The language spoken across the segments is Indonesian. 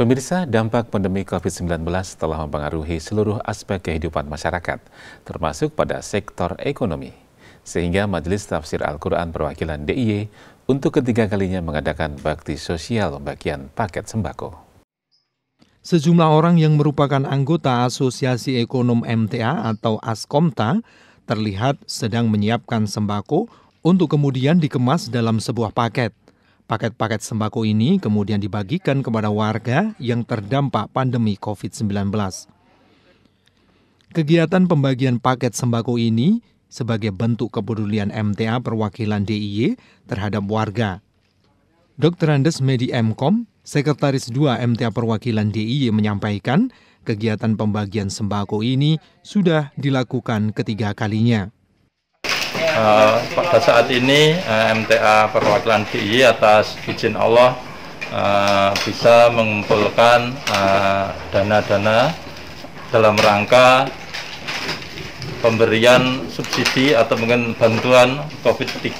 Pemirsa, dampak pandemi COVID-19 telah mempengaruhi seluruh aspek kehidupan masyarakat, termasuk pada sektor ekonomi. Sehingga Majelis Tafsir Al-Quran Perwakilan DIY untuk ketiga kalinya mengadakan bakti sosial pembagian paket sembako. Sejumlah orang yang merupakan anggota Asosiasi Ekonom MTA atau ASKOMTA terlihat sedang menyiapkan sembako untuk kemudian dikemas dalam sebuah paket. Paket-paket sembako ini kemudian dibagikan kepada warga yang terdampak pandemi COVID-19. Kegiatan pembagian paket sembako ini sebagai bentuk kepedulian MTA perwakilan DIY terhadap warga. Dr. Andes Medi Mkom, Sekretaris 2 MTA Perwakilan DIY menyampaikan, kegiatan pembagian sembako ini sudah dilakukan ketiga kalinya. Eh, pada saat ini uh, eh, MTA Perwakilan DIY atas izin Allah uh, bisa mengumpulkan dana-dana uh, dalam rangka pemberian subsidi atau mungkin bantuan COVID-3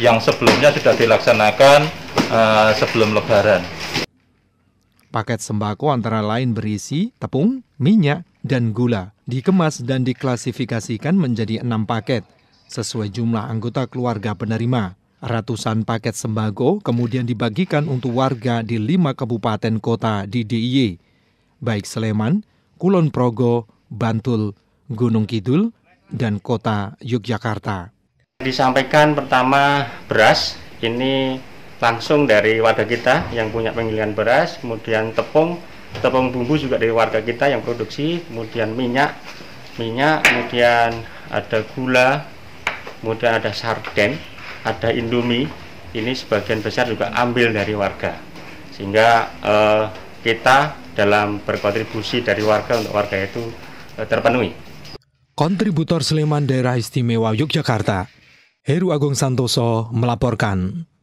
yang sebelumnya sudah dilaksanakan uh, sebelum Lebaran. Paket sembako antara lain berisi tepung, minyak, dan gula. Dikemas dan diklasifikasikan menjadi enam paket sesuai jumlah anggota keluarga penerima. Ratusan paket sembako kemudian dibagikan untuk warga di lima kabupaten kota di DIY, baik Sleman, Kulon Progo, Bantul, Gunung Kidul, dan kota Yogyakarta. Disampaikan pertama beras, ini langsung dari warga kita yang punya penggilingan beras, kemudian tepung, tepung bumbu juga dari warga kita yang produksi, kemudian minyak, minyak, kemudian ada gula, kemudian ada sarden, ada indomie. Ini sebagian besar juga ambil dari warga, sehingga eh, kita dalam berkontribusi dari warga untuk warga itu eh, terpenuhi. Kontributor Sleman Daerah Istimewa Yogyakarta, Heru Agung Santoso melaporkan.